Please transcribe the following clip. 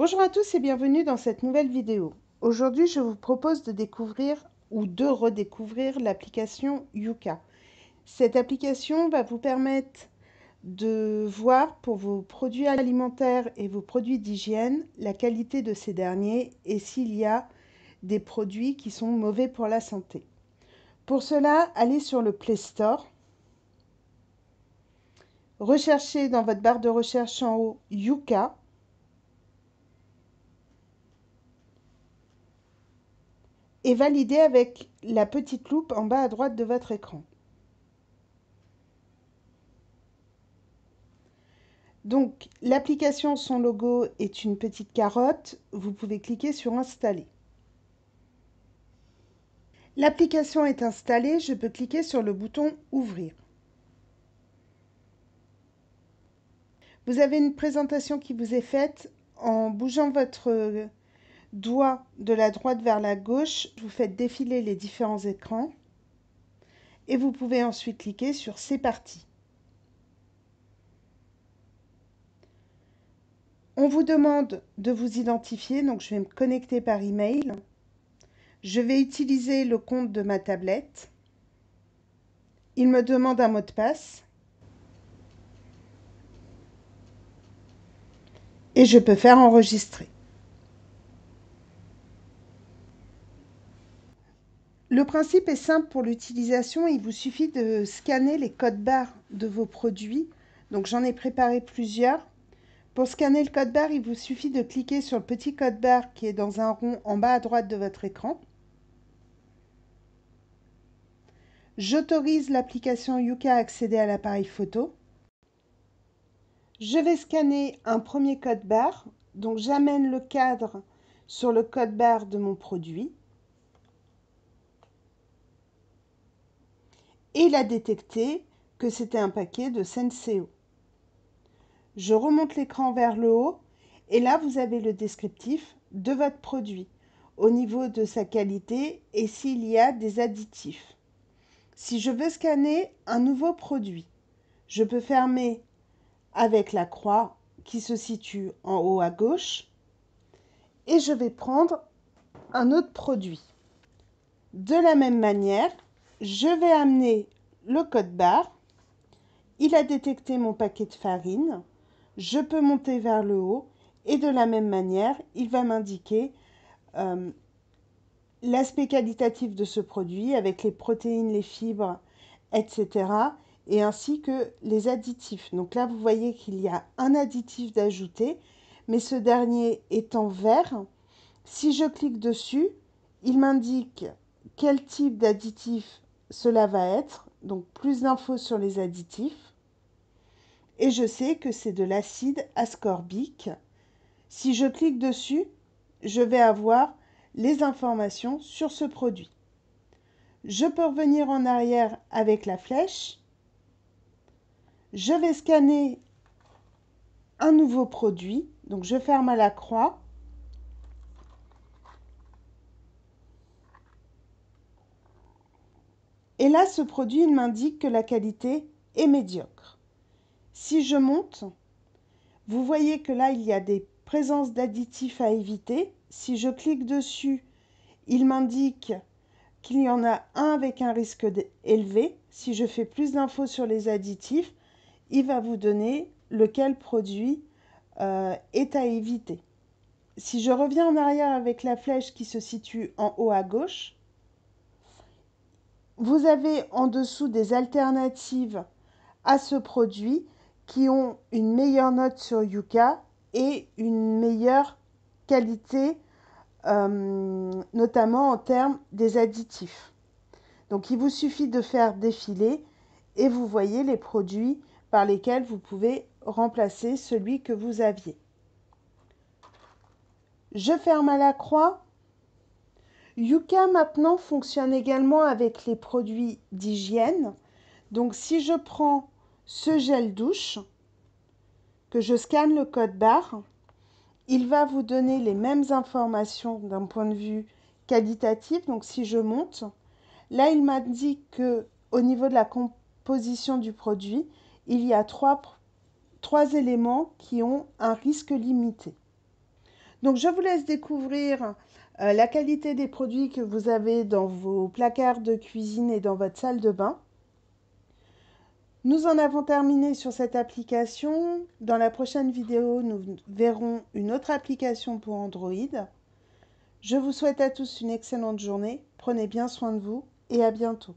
Bonjour à tous et bienvenue dans cette nouvelle vidéo. Aujourd'hui, je vous propose de découvrir ou de redécouvrir l'application Yuka. Cette application va vous permettre de voir pour vos produits alimentaires et vos produits d'hygiène la qualité de ces derniers et s'il y a des produits qui sont mauvais pour la santé. Pour cela, allez sur le Play Store. Recherchez dans votre barre de recherche en haut Yuka valider avec la petite loupe en bas à droite de votre écran. Donc l'application, son logo est une petite carotte, vous pouvez cliquer sur Installer. L'application est installée, je peux cliquer sur le bouton Ouvrir. Vous avez une présentation qui vous est faite en bougeant votre doigt de la droite vers la gauche, vous faites défiler les différents écrans et vous pouvez ensuite cliquer sur C'est parti. On vous demande de vous identifier, donc je vais me connecter par email. Je vais utiliser le compte de ma tablette. Il me demande un mot de passe. Et je peux faire enregistrer. Le principe est simple pour l'utilisation, il vous suffit de scanner les codes barres de vos produits. Donc j'en ai préparé plusieurs. Pour scanner le code barre, il vous suffit de cliquer sur le petit code barre qui est dans un rond en bas à droite de votre écran. J'autorise l'application Yuka à accéder à l'appareil photo. Je vais scanner un premier code barre. Donc j'amène le cadre sur le code barre de mon produit. et il a détecté que c'était un paquet de Senseo. Je remonte l'écran vers le haut et là vous avez le descriptif de votre produit au niveau de sa qualité et s'il y a des additifs. Si je veux scanner un nouveau produit, je peux fermer avec la croix qui se situe en haut à gauche et je vais prendre un autre produit. De la même manière, je vais amener le code barre. Il a détecté mon paquet de farine. Je peux monter vers le haut. Et de la même manière, il va m'indiquer euh, l'aspect qualitatif de ce produit avec les protéines, les fibres, etc. Et ainsi que les additifs. Donc là, vous voyez qu'il y a un additif d'ajouter, mais ce dernier est en vert. Si je clique dessus, il m'indique quel type d'additif cela va être donc plus d'infos sur les additifs. Et je sais que c'est de l'acide ascorbique. Si je clique dessus, je vais avoir les informations sur ce produit. Je peux revenir en arrière avec la flèche. Je vais scanner un nouveau produit. Donc je ferme à la croix. Et là, ce produit, il m'indique que la qualité est médiocre. Si je monte, vous voyez que là, il y a des présences d'additifs à éviter. Si je clique dessus, il m'indique qu'il y en a un avec un risque élevé. Si je fais plus d'infos sur les additifs, il va vous donner lequel produit euh, est à éviter. Si je reviens en arrière avec la flèche qui se situe en haut à gauche, vous avez en dessous des alternatives à ce produit qui ont une meilleure note sur Yuka et une meilleure qualité, euh, notamment en termes des additifs. Donc il vous suffit de faire défiler et vous voyez les produits par lesquels vous pouvez remplacer celui que vous aviez. Je ferme à la croix Yuka maintenant fonctionne également avec les produits d'hygiène. Donc si je prends ce gel douche, que je scanne le code barre, il va vous donner les mêmes informations d'un point de vue qualitatif. Donc si je monte, là il dit que au niveau de la composition du produit, il y a trois éléments qui ont un risque limité. Donc je vous laisse découvrir euh, la qualité des produits que vous avez dans vos placards de cuisine et dans votre salle de bain. Nous en avons terminé sur cette application. Dans la prochaine vidéo, nous verrons une autre application pour Android. Je vous souhaite à tous une excellente journée. Prenez bien soin de vous et à bientôt.